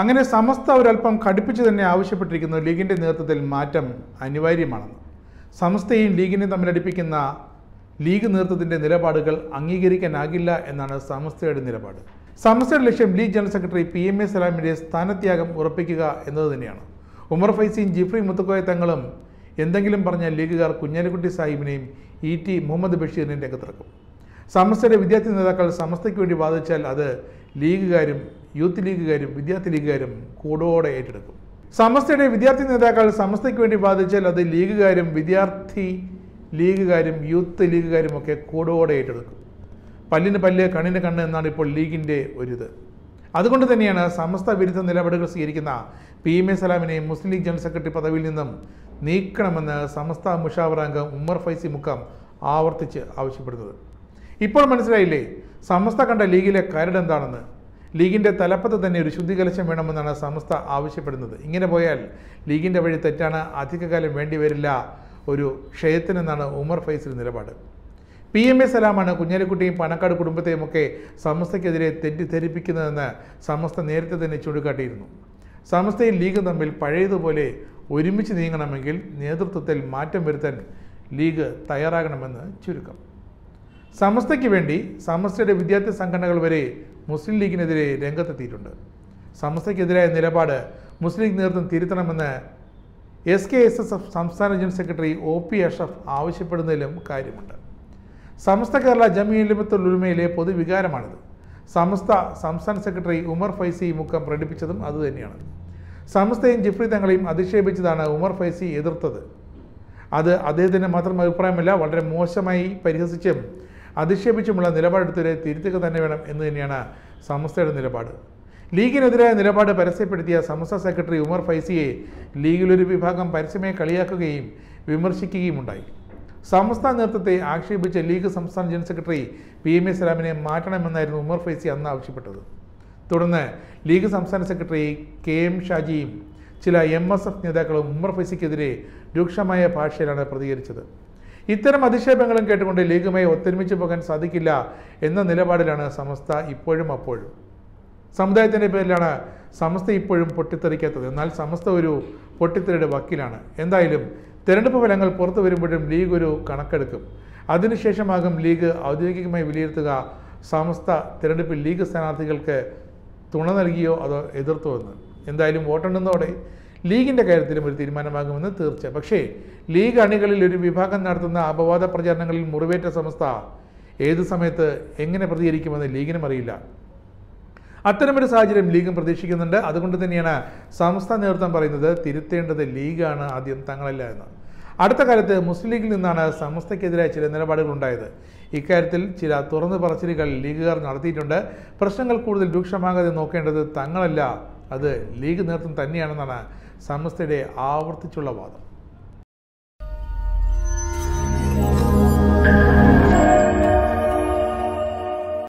അങ്ങനെ സമസ്ത ഒരല്പം ഘടിപ്പിച്ച് തന്നെ ആവശ്യപ്പെട്ടിരിക്കുന്നു ലീഗിൻ്റെ നേതൃത്വത്തിൽ മാറ്റം അനിവാര്യമാണെന്ന് സമസ്തയും ലീഗിനെയും തമ്മിലടിപ്പിക്കുന്ന ലീഗ് നേതൃത്വത്തിൻ്റെ നിലപാടുകൾ അംഗീകരിക്കാനാകില്ല എന്നാണ് സമസ്തയുടെ നിലപാട് സമസ്തയുടെ ലക്ഷ്യം League general secretary P M A സലാമിൻ്റെ സ്ഥാനത്യാഗം ഉറപ്പിക്കുക എന്നത് തന്നെയാണ് ഉമർ ഫൈസിയും ജിഫ്രി മുത്തുക്കോയ തങ്ങളും എന്തെങ്കിലും പറഞ്ഞ ലീഗുകാർ കുഞ്ഞാലിക്കുട്ടി സാഹിബിനെയും ഇ ടി മുഹമ്മദ് ബഷീറിനെയും രംഗത്തിറക്കും സമസ്തയുടെ വിദ്യാർത്ഥി നേതാക്കൾ സമസ്തയ്ക്ക് വേണ്ടി വാദിച്ചാൽ അത് ലീഗുകാരും യൂത്ത് ലീഗുകാരും വിദ്യാർത്ഥി ലീഗുകാരും കൂടോടെ ഏറ്റെടുക്കും സമസ്തയുടെ വിദ്യാർത്ഥി നേതാക്കൾ സമസ്തയ്ക്ക് വേണ്ടി ബാധിച്ചാൽ അത് ലീഗുകാരും വിദ്യാർത്ഥി ലീഗുകാരും യൂത്ത് ലീഗുകാരും ഒക്കെ കൂടോടെ ഏറ്റെടുക്കും പല്ലിന് പല്ല് കണ്ണിന് കണ്ണ് എന്നാണ് ഇപ്പോൾ ലീഗിൻ്റെ ഒരിത് അതുകൊണ്ട് തന്നെയാണ് സമസ്ത വിരുദ്ധ നിലപാടുകൾ സ്വീകരിക്കുന്ന പി എം എ സലാമിനെ മുസ്ലിം ലീഗ് ജനറൽ സെക്രട്ടറി പദവിയിൽ നിന്നും നീക്കണമെന്ന് സമസ്ത മുഷാവറാംഗം ഉമ്മർ ഫൈസി മുക്കം ആവർത്തിച്ച് ആവശ്യപ്പെടുന്നത് ഇപ്പോൾ മനസ്സിലായില്ലേ സമസ്ത കണ്ട ലീഗിലെ കരട് എന്താണെന്ന് ലീഗിൻ്റെ തലപ്പത്ത് തന്നെ ഒരു ശുദ്ധികലശം വേണമെന്നാണ് സംസ്ഥ ആവശ്യപ്പെടുന്നത് ഇങ്ങനെ പോയാൽ ലീഗിൻ്റെ വഴി തെറ്റാണ് അധികകാലം വേണ്ടിവരില്ല ഒരു ക്ഷയത്തിനെന്നാണ് ഉമർ ഫൈസിൽ നിലപാട് പി എം എ സലാമാണ് കുഞ്ഞാലിക്കുട്ടിയും പണക്കാട് കുടുംബത്തെയുമൊക്കെ സമസ്തയ്ക്കെതിരെ തെറ്റിദ്ധരിപ്പിക്കുന്നതെന്ന് സമസ്ത നേരത്തെ തന്നെ ചൂണ്ടിക്കാട്ടിയിരുന്നു സമസ്തയും ലീഗ് തമ്മിൽ പഴയതുപോലെ ഒരുമിച്ച് നീങ്ങണമെങ്കിൽ നേതൃത്വത്തിൽ മാറ്റം വരുത്താൻ ലീഗ് തയ്യാറാകണമെന്ന് ചുരുക്കം സമസ്തയ്ക്ക് വേണ്ടി സമസ്തയുടെ വിദ്യാർത്ഥി സംഘടനകൾ വരെ മുസ്ലിം ലീഗിനെതിരെ രംഗത്തെത്തിയിട്ടുണ്ട് സമസ്തയ്ക്കെതിരായ നിലപാട് മുസ്ലിം ലീഗ് നേതൃത്വം തിരുത്തണമെന്ന് S K S S F സംസ്ഥാന general secretary O P Ashraf ആവശ്യപ്പെടുന്നതിലും കാര്യമുണ്ട് സമസ്ത കേരള ജമീലിമത്തുൽ പൊതുവികാരമാണിത് സമസ്ത സംസ്ഥാന സെക്രട്ടറി ഉമർ ഫൈസി മുഖം പ്രകടിപ്പിച്ചതും അതുതന്നെയാണ് സമസ്തയും ജിഫ്രി തങ്ങളെയും അധിക്ഷേപിച്ചതാണ് ഉമർ ഫൈസി എതിർത്തത് അത് അദ്ദേഹത്തിൻ്റെ മാത്രം അഭിപ്രായമല്ല വളരെ മോശമായി പരിഹസിച്ചും അധിക്ഷേപിച്ചുമുള്ള നിലപാടെടുത്തവരെ തിരുത്തുക തന്നെ വേണം എന്ന് തന്നെയാണ് സമസ്തയുടെ നിലപാട് ലീഗിനെതിരായ നിലപാട് പരസ്യപ്പെടുത്തിയ സമസ്ത സെക്രട്ടറി ഉമർ ഫൈസിയെ ലീഗിലൊരു വിഭാഗം പരസ്യമേ കളിയാക്കുകയും വിമർശിക്കുകയും ഉണ്ടായി സംസ്ഥാന നേതൃത്വത്തെ ആക്ഷേപിച്ച ലീഗ് സംസ്ഥാന general secretary P M S സലാമിനെ മാറ്റണമെന്നായിരുന്നു ഉമർ ഫൈസി അന്ന് ആവശ്യപ്പെട്ടത് തുടർന്ന് ലീഗ് സംസ്ഥാന സെക്രട്ടറി കെ എം ഷാജിയും ചില എം എസ് എഫ് നേതാക്കളും ഉമർ ഫൈസിക്കെതിരെ രൂക്ഷമായ ഭാഷയിലാണ് പ്രതികരിച്ചത് ഇത്തരം അധിക്ഷേപങ്ങളും കേട്ടുകൊണ്ട് ലീഗുമായി ഒത്തൊരുമിച്ച് പോകാൻ സാധിക്കില്ല എന്ന നിലപാടിലാണ് സംസ്ഥ ഇപ്പോഴും അപ്പോഴും സമുദായത്തിൻ്റെ പേരിലാണ് സംസ്ഥ ഇപ്പോഴും പൊട്ടിത്തെറിക്കാത്തത് എന്നാൽ സംസ്ഥ ഒരു പൊട്ടിത്തെറിയുടെ വക്കീലാണ് എന്തായാലും തെരഞ്ഞെടുപ്പ് ഫലങ്ങൾ പുറത്തു വരുമ്പോഴും ലീഗ് ഒരു കണക്കെടുക്കും അതിനുശേഷമാകും ലീഗ് ഔദ്യോഗികമായി വിലയിരുത്തുക സമസ്ത തിരഞ്ഞെടുപ്പിൽ ലീഗ് സ്ഥാനാർത്ഥികൾക്ക് തുണ നൽകിയോ അതോ എന്ന് എന്തായാലും വോട്ടെണ്ണുന്നതോടെ ലീഗിൻ്റെ കാര്യത്തിലും ഒരു തീരുമാനമാകുമെന്ന് തീർച്ച പക്ഷേ ലീഗ് അണികളിൽ ഒരു വിഭാഗം നടത്തുന്ന അപവാദ പ്രചാരണങ്ങളിൽ മുറിവേറ്റ സംസ്ഥ ഏത് സമയത്ത് എങ്ങനെ പ്രതികരിക്കുമെന്ന് ലീഗിനും അറിയില്ല അത്തരമൊരു സാഹചര്യം ലീഗും പ്രതീക്ഷിക്കുന്നുണ്ട് അതുകൊണ്ട് തന്നെയാണ് സംസ്ഥ നേതൃത്വം പറയുന്നത് തിരുത്തേണ്ടത് ലീഗാണ് ആദ്യം തങ്ങളല്ല എന്ന് അടുത്ത കാലത്ത് മുസ്ലിം ലീഗിൽ നിന്നാണ് സംസ്ഥയ്ക്കെതിരായ ചില ഉണ്ടായത് ഇക്കാര്യത്തിൽ ചില തുറന്നു പറച്ചിലുകൾ ലീഗുകാർ നടത്തിയിട്ടുണ്ട് പ്രശ്നങ്ങൾ കൂടുതൽ രൂക്ഷമാകാതെ നോക്കേണ്ടത് തങ്ങളല്ല അത് ലീഗ് നേതൃത്വം തന്നെയാണെന്നാണ് സമസ്തയുടെ ആവർത്തിച്ചുള്ള വാദം